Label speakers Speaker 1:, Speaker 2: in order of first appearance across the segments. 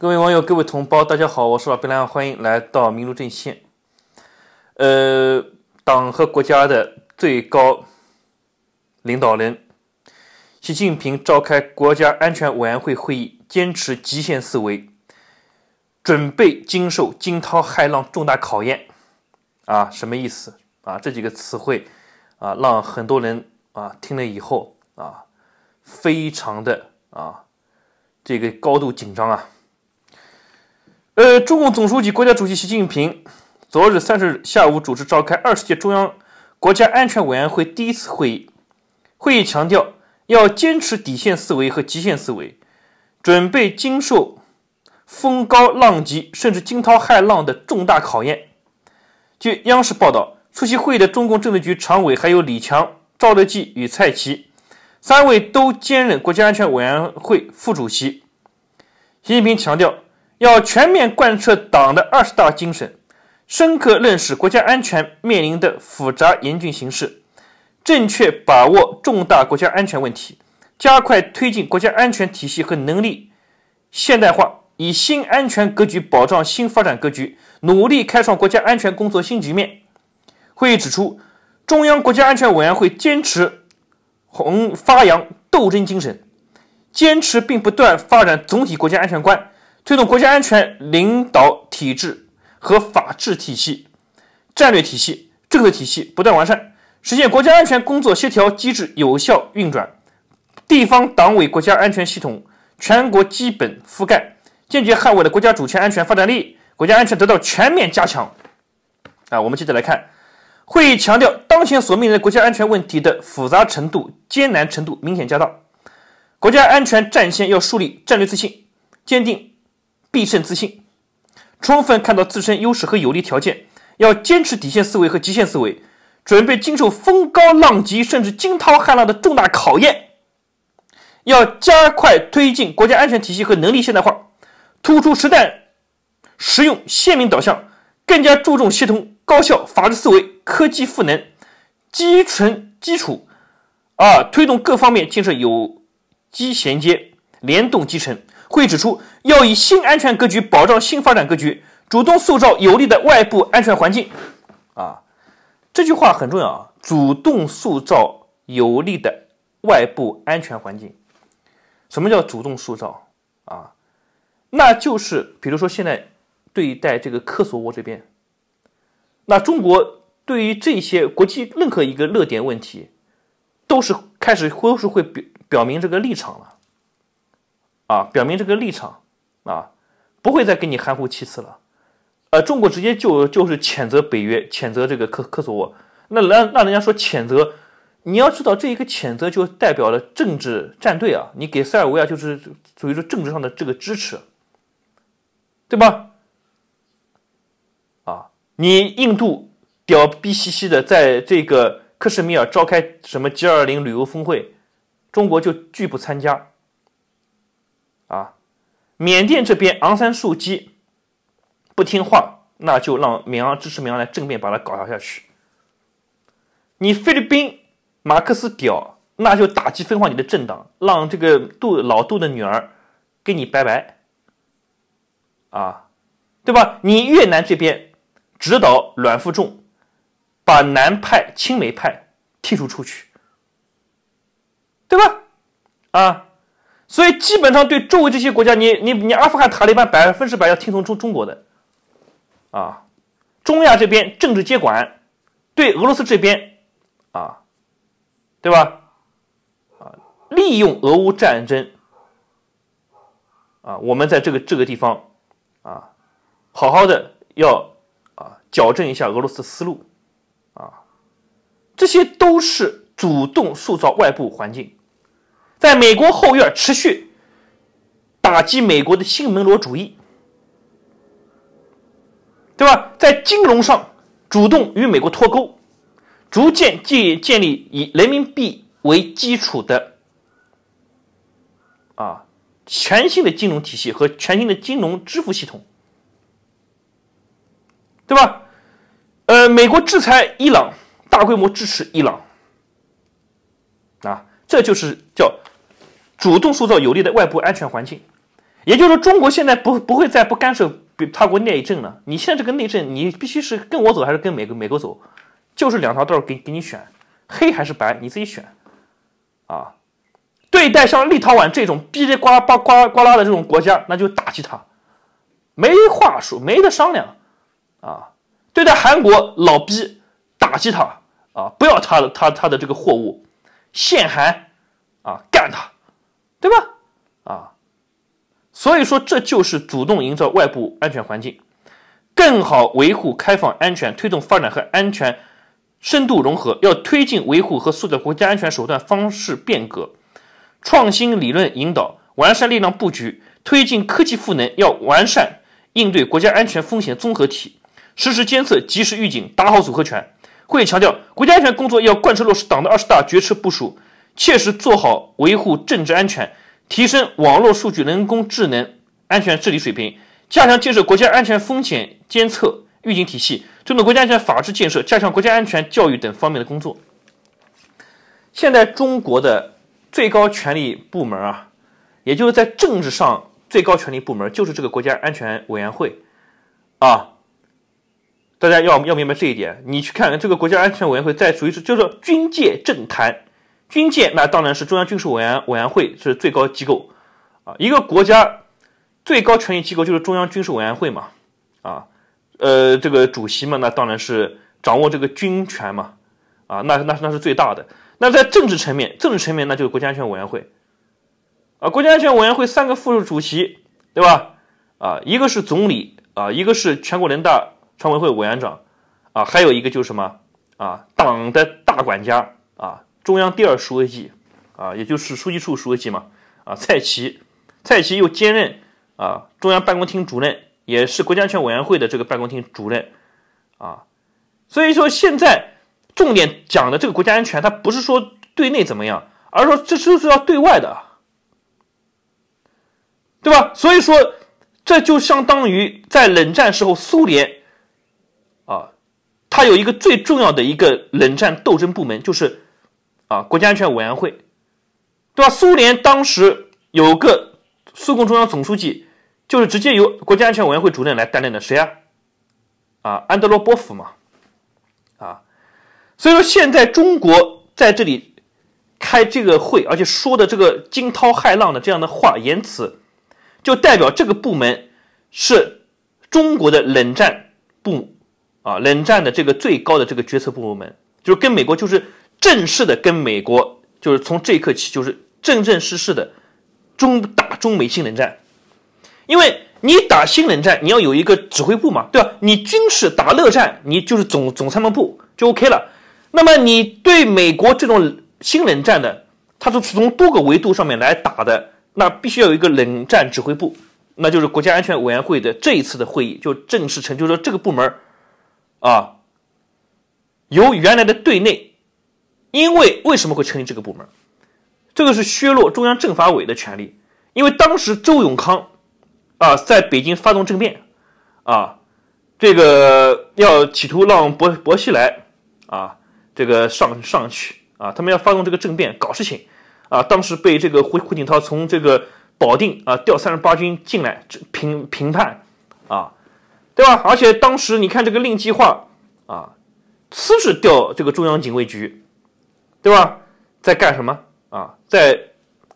Speaker 1: 各位网友，各位同胞，大家好，我是老白亮，欢迎来到民族阵线。呃，党和国家的最高领导人习近平召开国家安全委员会会议，坚持极限思维，准备经受惊涛骇浪重大考验。啊，什么意思啊？这几个词汇啊，让很多人啊听了以后啊，非常的啊这个高度紧张啊。呃，中共总书记、国家主席习近平昨日三十日下午主持召开二十届中央国家安全委员会第一次会议。会议强调，要坚持底线思维和极限思维，准备经受风高浪急甚至惊涛骇浪的重大考验。据央视报道，出席会议的中共政治局常委还有李强、赵乐际与蔡奇，三位都兼任国家安全委员会副主席。习近平强调。要全面贯彻党的二十大精神，深刻认识国家安全面临的复杂严峻形势，正确把握重大国家安全问题，加快推进国家安全体系和能力现代化，以新安全格局保障新发展格局，努力开创国家安全工作新局面。会议指出，中央国家安全委员会坚持弘扬斗争精神，坚持并不断发展总体国家安全观。推动国家安全领导体制和法治体系、战略体系、政策体系不断完善，实现国家安全工作协调机制有效运转，地方党委国家安全系统全国基本覆盖，坚决捍卫了国家主权、安全、发展利益，国家安全得到全面加强。啊，我们接着来看，会议强调，当前所面临的国家安全问题的复杂程度、艰难程度明显加大，国家安全战线要树立战略自信，坚定。必胜自信，充分看到自身优势和有利条件，要坚持底线思维和极限思维，准备经受风高浪急甚至惊涛骇浪的重大考验。要加快推进国家安全体系和能力现代化，突出时代、实用、鲜明导向，更加注重协同、高效、法治思维、科技赋能、基层基础。啊，推动各方面建设有机衔接、联动集成。会指出，要以新安全格局保障新发展格局，主动塑造有利的外部安全环境。啊，这句话很重要啊！主动塑造有利的外部安全环境，什么叫主动塑造啊？那就是比如说现在对待这个科索沃这边，那中国对于这些国际任何一个热点问题，都是开始都是会表表明这个立场了。啊，表明这个立场，啊，不会再跟你含糊其辞了，呃，中国直接就就是谴责北约，谴责这个科科索沃，那让那人家说谴责，你要知道这一个谴责就代表了政治站队啊，你给塞尔维亚就是属于说政治上的这个支持，对吧？啊，你印度屌逼兮兮的在这个克什米尔召开什么 G 二零旅游峰会，中国就拒不参加。啊，缅甸这边昂山素姬不听话，那就让美昂支持美昂来政变把他搞下去。你菲律宾马克思屌，那就打击分化你的政党，让这个杜老杜的女儿跟你拜拜。啊，对吧？你越南这边指导阮富仲把南派青美派剔除出去，对吧？啊。所以基本上对周围这些国家，你你你，阿富汗塔利班百分之百要听从中中国的，啊，中亚这边政治接管，对俄罗斯这边，啊，对吧？啊，利用俄乌战争，啊，我们在这个这个地方，啊，好好的要啊矫正一下俄罗斯思路，啊，这些都是主动塑造外部环境。在美国后院持续打击美国的新门罗主义，对吧？在金融上主动与美国脱钩，逐渐建建立以人民币为基础的啊全新的金融体系和全新的金融支付系统，对吧？呃，美国制裁伊朗，大规模支持伊朗，啊，这就是叫。主动塑造有利的外部安全环境，也就是说，中国现在不不会再不干涉别他国内政了。你现在这个内政，你必须是跟我走，还是跟美国美国走？就是两条道给给你选，黑还是白，你自己选啊。对待像立陶宛这种哔哩呱啦呱啦呱啦的这种国家，那就打击他，没话说，没得商量啊。对待韩国老逼，打击他啊，不要他的他他的这个货物，限韩啊，干他。对吧？啊，所以说这就是主动营造外部安全环境，更好维护开放安全，推动发展和安全深度融合。要推进维护和塑造国家安全手段方式变革，创新理论引导，完善力量布局，推进科技赋能。要完善应对国家安全风险综合体，实时监测，及时预警，打好组合拳。会议强调，国家安全工作要贯彻落实党的二十大决策部署。切实做好维护政治安全，提升网络数据人工智能安全治理水平，加强建设国家安全风险监测预警体系，推动国家安全法治建设，加强国家安全教育等方面的工作。现在中国的最高权力部门啊，也就是在政治上最高权力部门就是这个国家安全委员会啊，大家要要明白这一点。你去看看这个国家安全委员会在属于是，叫做军界政坛。军界那当然是中央军事委员委员会是最高机构啊，一个国家最高权力机构就是中央军事委员会嘛啊，呃，这个主席嘛，那当然是掌握这个军权嘛啊，那那是那是最大的。那在政治层面，政治层面那就是国家安全委员会啊，国家安全委员会三个副主席对吧？啊，一个是总理啊，一个是全国人大常委会委员长啊，还有一个就是什么啊，党的大管家啊。中央第二书记啊，也就是书记处书记嘛，啊，蔡奇，蔡奇又兼任啊中央办公厅主任，也是国家安全委员会的这个办公厅主任啊，所以说现在重点讲的这个国家安全，它不是说对内怎么样，而说这就是要对外的，对吧？所以说这就相当于在冷战时候苏联啊，它有一个最重要的一个冷战斗争部门就是。啊，国家安全委员会，对吧？苏联当时有个苏共中央总书记，就是直接由国家安全委员会主任来担任的，谁啊？啊，安德罗波夫嘛。啊，所以说现在中国在这里开这个会，而且说的这个惊涛骇浪的这样的话言辞，就代表这个部门是中国的冷战部啊，冷战的这个最高的这个决策部门，就是跟美国就是。正式的跟美国，就是从这一刻起，就是正正式式的中打中美新冷战，因为你打新冷战，你要有一个指挥部嘛，对吧？你军事打热战，你就是总总参谋部就 OK 了。那么你对美国这种新冷战的，它是从多个维度上面来打的，那必须要有一个冷战指挥部，那就是国家安全委员会的这一次的会议就正式成，就说这个部门啊，由原来的对内。因为为什么会成立这个部门？这个是削弱中央政法委的权利，因为当时周永康，啊，在北京发动政变，啊，这个要企图让薄薄熙来，啊，这个上上去，啊，他们要发动这个政变搞事情，啊，当时被这个胡胡锦涛从这个保定啊调三十八军进来平平叛，啊，对吧？而且当时你看这个令计划啊，次是调这个中央警卫局。对吧？在干什么啊？在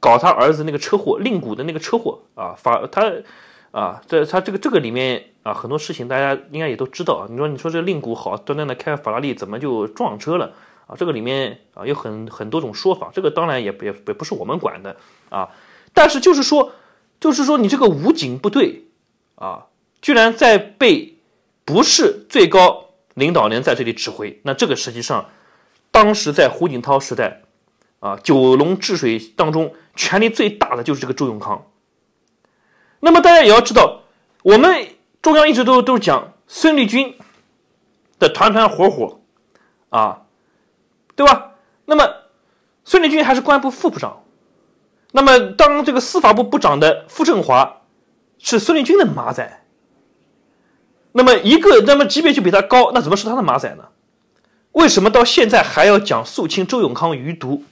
Speaker 1: 搞他儿子那个车祸，令谷的那个车祸啊？法他啊，在他这个这个里面啊，很多事情大家应该也都知道啊。你说你说这令谷好端端的开法拉利，怎么就撞车了啊？这个里面啊，有很很多种说法，这个当然也也也不是我们管的啊。但是就是说，就是说你这个武警部队啊，居然在被不是最高领导人在这里指挥，那这个实际上。当时在胡锦涛时代，啊，九龙治水当中权力最大的就是这个周永康。那么大家也要知道，我们中央一直都都讲孙立军的团团伙伙，啊，对吧？那么孙立军还是公安部副部长，那么当这个司法部部长的傅政华是孙立军的马仔，那么一个那么级别就比他高，那怎么是他的马仔呢？为什么到现在还要讲肃清周永康余毒？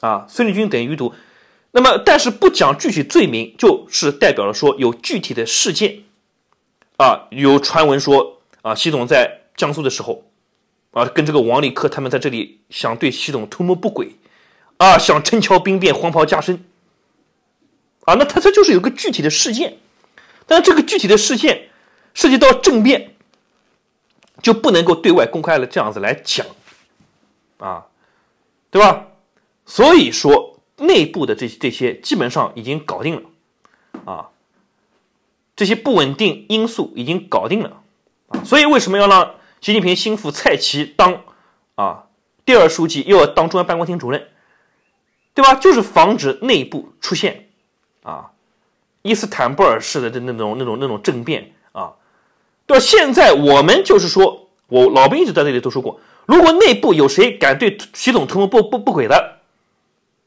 Speaker 1: 啊，孙立军等余毒，那么但是不讲具体罪名，就是代表了说有具体的事件，啊，有传闻说啊，习总在江苏的时候，啊，跟这个王立克他们在这里想对习总图谋不轨，啊，想陈桥兵变、黄袍加身，啊，那他他就是有个具体的事件，但这个具体的事件涉及到政变。就不能够对外公开了，这样子来讲，啊，对吧？所以说内部的这些这些基本上已经搞定了，啊，这些不稳定因素已经搞定了，所以为什么要让习近平心腹蔡奇当啊第二书记，又要当中央办公厅主任，对吧？就是防止内部出现啊伊斯坦布尔式的这那种那种那种政变。对吧？现在我们就是说，我老兵一直在这里都说过，如果内部有谁敢对习总不不不轨的，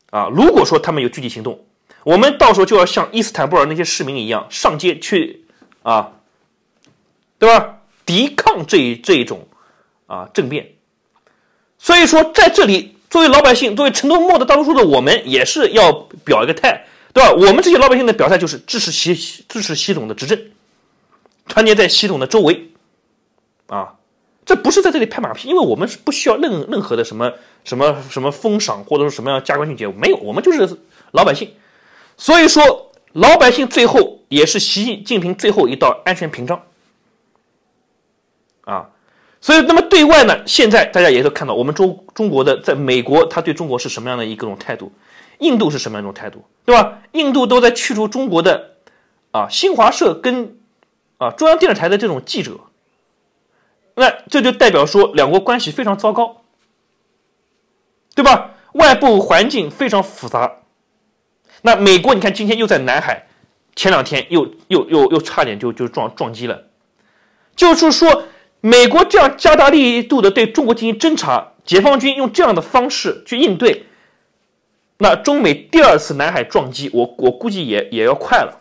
Speaker 1: 啊，如果说他们有具体行动，我们到时候就要像伊斯坦布尔那些市民一样上街去，啊，对吧？抵抗这这一种啊政变。所以说，在这里作为老百姓，作为成都末的大多数的我们，也是要表一个态，对吧？我们这些老百姓的表态就是支持习支持习总的执政。团结在系统的周围，啊，这不是在这里拍马屁，因为我们是不需要任任何的什么什么什么封赏或者是什么样加官进爵，没有，我们就是老百姓。所以说，老百姓最后也是习近平最后一道安全屏障，啊，所以那么对外呢，现在大家也都看到，我们中中国的在美国，他对中国是什么样的一个种态度？印度是什么样一种态度？对吧？印度都在去除中国的，啊，新华社跟。啊，中央电视台的这种记者，那这就代表说两国关系非常糟糕，对吧？外部环境非常复杂。那美国，你看今天又在南海，前两天又又又又差点就就撞撞击了，就是说美国这样加大力度的对中国进行侦查，解放军用这样的方式去应对，那中美第二次南海撞击，我我估计也也要快了。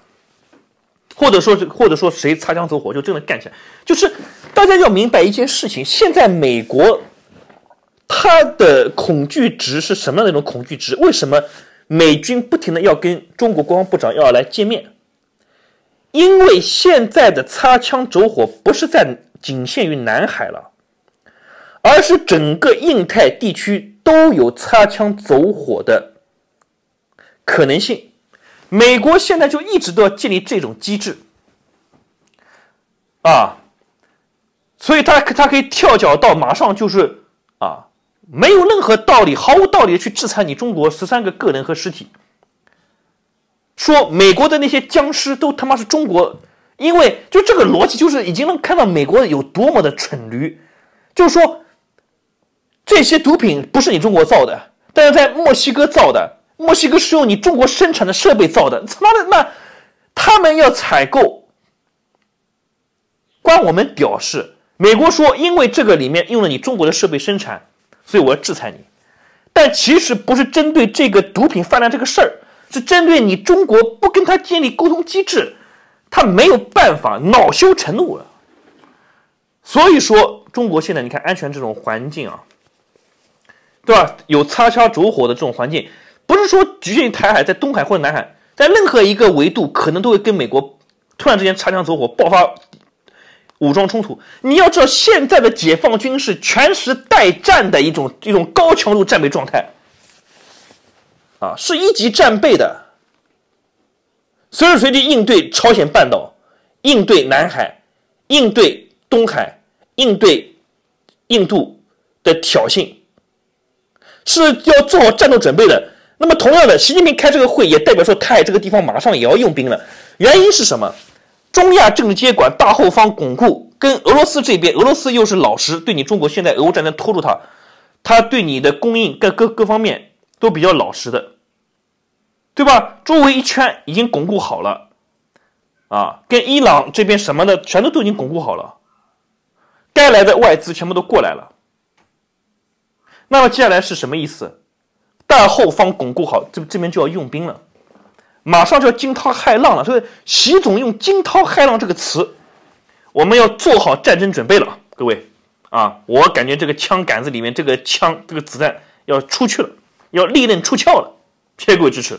Speaker 1: 或者说，是或者说谁擦枪走火就真的干起来。就是大家要明白一件事情：现在美国它的恐惧值是什么样的一种恐惧值？为什么美军不停的要跟中国国防部长要来见面？因为现在的擦枪走火不是在仅限于南海了，而是整个印太地区都有擦枪走火的可能性。美国现在就一直都要建立这种机制，啊，所以他他可以跳脚到马上就是啊，没有任何道理，毫无道理的去制裁你中国十三个个人和实体，说美国的那些僵尸都他妈是中国，因为就这个逻辑就是已经能看到美国有多么的蠢驴，就是说这些毒品不是你中国造的，但是在墨西哥造的。墨西哥是用你中国生产的设备造的，他妈的那，他们要采购，关我们屌事。美国说，因为这个里面用了你中国的设备生产，所以我要制裁你。但其实不是针对这个毒品泛滥这个事儿，是针对你中国不跟他建立沟通机制，他没有办法，恼羞成怒了。所以说，中国现在你看安全这种环境啊，对吧？有擦枪走火的这种环境。不是说局限于台海，在东海或者南海，在任何一个维度，可能都会跟美国突然之间擦枪走火，爆发武装冲突。你要知道，现在的解放军是全时待战的一种一种高强度战备状态，啊，是一级战备的，随时随地应对朝鲜半岛、应对南海、应对东海、应对印度的挑衅，是要做好战斗准备的。那么，同样的，习近平开这个会也代表说，塔尔这个地方马上也要用兵了。原因是什么？中亚政治接管大后方巩固，跟俄罗斯这边，俄罗斯又是老实，对你中国现在俄乌战争拖住他，他对你的供应各各各方面都比较老实的，对吧？周围一圈已经巩固好了，啊，跟伊朗这边什么的，全都都已经巩固好了，该来的外资全部都过来了。那么接下来是什么意思？大后方巩固好，这这边就要用兵了，马上就要惊涛骇浪了。所以习总用“惊涛骇浪”这个词，我们要做好战争准备了啊！各位啊，我感觉这个枪杆子里面这个枪，这个子弹要出去了，要利刃出鞘了。各位支持。